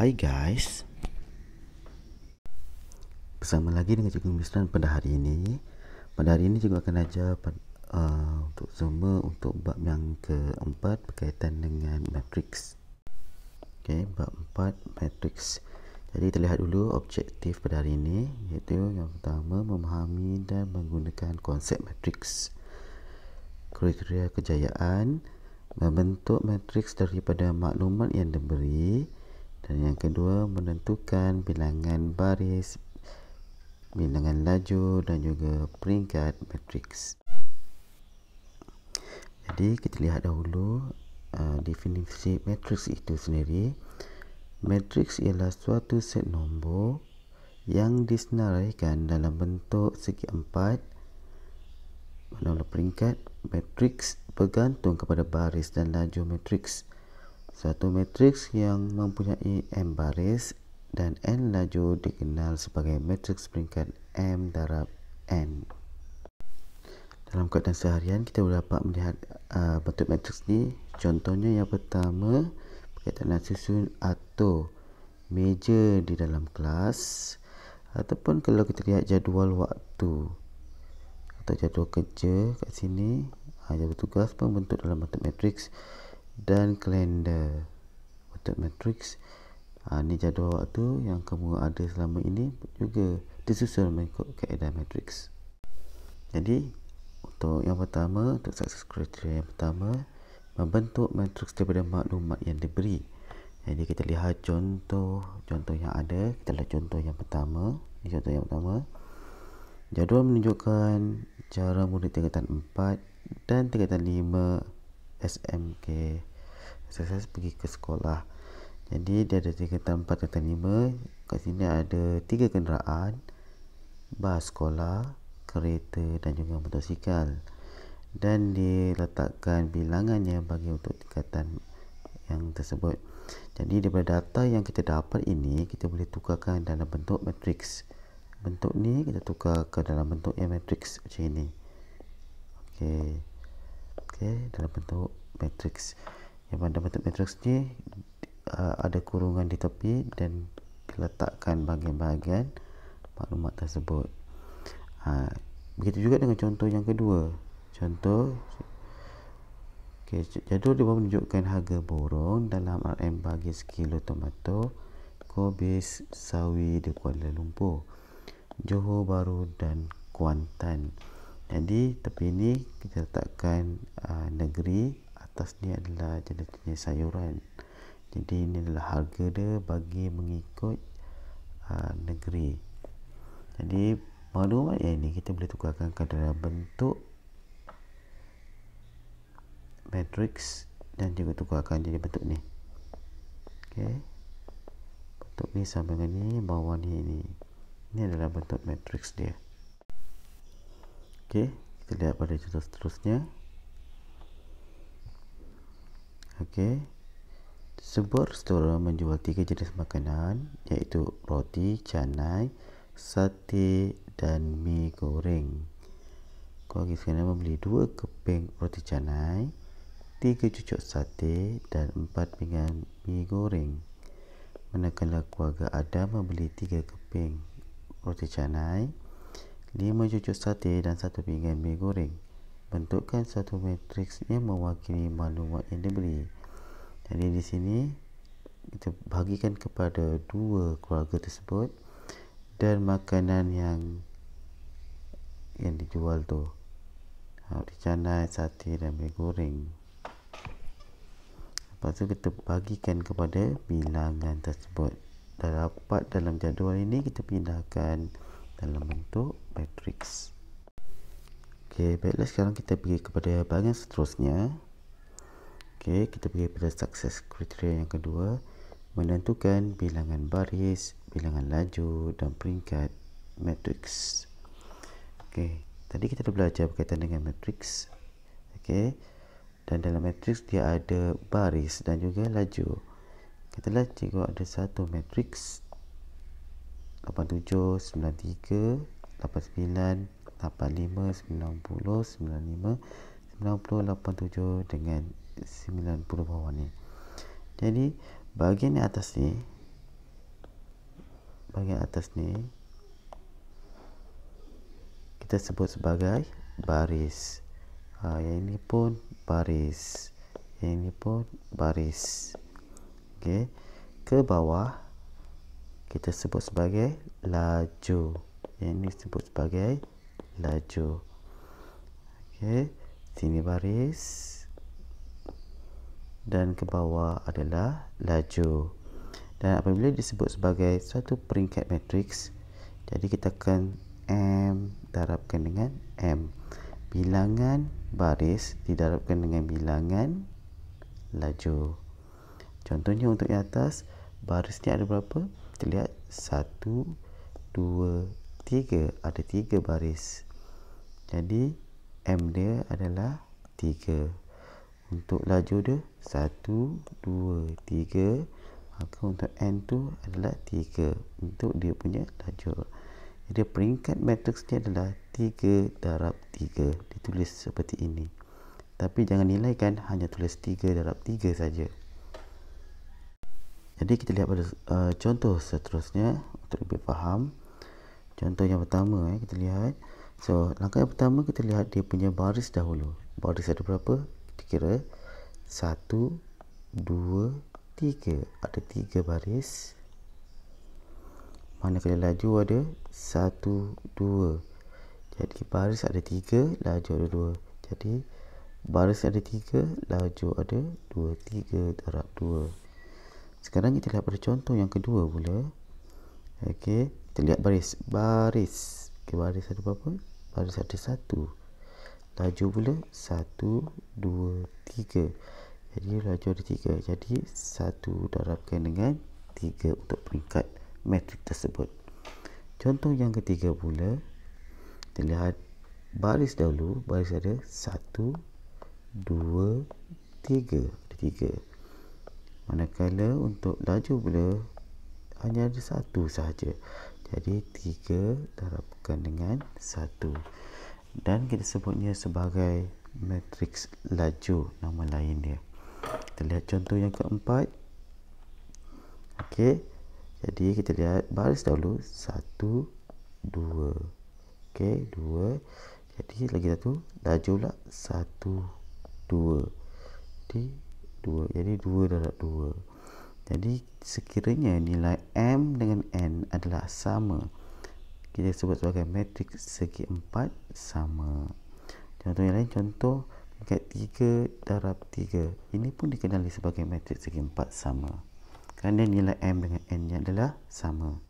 Hai guys Bersama lagi dengan Cikgu Misran pada hari ini Pada hari ini Cikgu akan ajar uh, Untuk semua Untuk bab yang keempat Berkaitan dengan matrix okay, Bab empat matrix Jadi kita lihat dulu objektif pada hari ini Iaitu yang pertama Memahami dan menggunakan konsep matrix Kriteria kejayaan Membentuk matrix daripada maklumat yang diberi dan yang kedua menentukan bilangan baris bilangan laju dan juga peringkat matriks jadi kita lihat dahulu uh, definisi matriks itu sendiri matriks ialah suatu set nombor yang disenaraikan dalam bentuk segi empat menolak peringkat matriks bergantung kepada baris dan laju matriks matriks satu matriks yang mempunyai M baris dan N laju dikenal sebagai matriks peringkat M darab N. Dalam keadaan seharian, kita dapat melihat uh, bentuk matriks ni. Contohnya yang pertama, berkaitan dengan susun atau meja di dalam kelas. Ataupun kalau kita lihat jadual waktu atau jadual kerja kat sini, uh, jadual tugas pun bentuk dalam bentuk matriks dan kalender untuk matrix ha, ni jadual waktu yang kamu ada selama ini juga disusun mengikut keadaan matrix jadi untuk yang pertama untuk success criteria yang pertama membentuk matrix daripada maklumat yang diberi jadi kita lihat contoh contoh yang ada kita lihat contoh yang pertama ini contoh yang pertama jadual menunjukkan cara murid tingkatan 4 dan tingkatan 5 SMK So, saya pergi ke sekolah. Jadi dia ada tiga tempat tingkatan 5. Kat sini ada tiga kenderaan. Bas sekolah, kereta dan juga motosikal. Dan diletakkan bilangannya bagi untuk tingkatan yang tersebut. Jadi daripada data yang kita dapat ini kita boleh tukarkan dalam bentuk matrix. Bentuk ni kita tukar ke dalam bentuk yang matrix macam ini. Okey. okay dalam bentuk matrix yang pada bentuk matriks ni uh, ada kurungan di tepi dan diletakkan bahagian-bahagian maklumat tersebut uh, begitu juga dengan contoh yang kedua contoh okay, jadual dia menunjukkan harga borong dalam RM bagi sekilo tomato Kobis, Sawi, di Kuala Lumpur Johor Baru dan Kuantan jadi tepi ni kita letakkan uh, negeri atas ni adalah jenis-jenis sayuran jadi ini adalah harga dia bagi mengikut aa, ah, negeri jadi maklumat yang ini kita boleh tukarkan ke dalam bentuk matrix dan juga tukarkan jadi bentuk ni ok bentuk ni sama dengan ni bawah ni ini ini adalah bentuk matrix dia ok kita lihat pada contoh seterusnya Okey. Sebuah restoran menjual tiga jenis makanan iaitu roti, canai, sate dan mi goreng. Kau lagi sekarang membeli dua keping roti canai, tiga cucuk sate dan empat pinggan mi goreng. Manakala keluarga Adam membeli tiga keping roti canai, lima cucuk sate dan satu pinggan mi goreng bentukkan satu matriks yang mewakili maklumat yang diberi. Jadi di sini kita bahagikan kepada dua keluarga tersebut dan makanan yang yang dijual tu. Roti ha, canai, sate dan mie goreng. Lepas tu kita bagikan kepada bilangan tersebut. Dah dapat dalam jadual ini kita pindahkan dalam bentuk matriks. matrix. Okey, baiklah sekarang kita pergi kepada bahagian seterusnya. Okey, kita pergi pada success criteria yang kedua, menentukan bilangan baris, bilangan laju dan peringkat matrix. Okey, tadi kita dah belajar berkaitan dengan matrix. Okey. Dan dalam matrix dia ada baris dan juga laju. Kita Katalah cikgu ada satu matriks 8793 89 98.7 dengan 90 bawah ni jadi bahagian atas ni bahagian atas ni kita sebut sebagai baris ha, yang ini pun baris yang ini pun baris ok ke bawah kita sebut sebagai laju yang ini sebut sebagai laju. Okey, sini baris dan ke bawah adalah laju. Dan apabila disebut sebagai suatu peringkat matriks, jadi kita akan M darabkan dengan M. Bilangan baris didarabkan dengan bilangan laju. Contohnya untuk yang atas, baris ni ada berapa? Kita lihat 1, 2, Tiga ada tiga baris jadi M dia adalah tiga. untuk laju dia satu, dua, tiga. maka untuk N tu adalah tiga. untuk dia punya laju jadi peringkat matriks dia adalah tiga darab tiga. ditulis seperti ini tapi jangan nilai kan, hanya tulis tiga darab tiga saja. Jadi kita lihat pada uh, contoh seterusnya untuk lebih faham contoh yang pertama eh, kita lihat so langkah yang pertama kita lihat dia punya baris dahulu baris ada berapa kita kira 1 2 3 ada 3 baris manakala laju ada 1 2 jadi baris ada 3 laju ada 2 jadi baris ada 3 laju ada 2 3 darab 2 sekarang kita lihat pada contoh yang kedua pula okey kita lihat baris baris okay, baris ada berapa baris ada satu laju pula satu dua tiga jadi laju ada tiga jadi satu darabkan dengan tiga untuk peringkat metrik tersebut contoh yang ketiga pula kita lihat baris dahulu baris ada satu dua tiga ada tiga manakala untuk laju pula hanya ada satu sahaja jadi 3 darabkan dengan 1 Dan kita sebutnya sebagai matriks laju nama lain dia Kita lihat contoh yang keempat Okey Jadi kita lihat baris dahulu 1, 2 Okey, 2 Jadi lagi satu laju lah 1, 2 Jadi 2 Jadi 2 darab 2 Jadi sekiranya nilai M dengan adalah sama kita sebut sebagai matriks segi empat sama contoh yang lain contoh peringkat tiga darab tiga ini pun dikenali sebagai matriks segi empat sama kerana nilai M dengan N nya adalah sama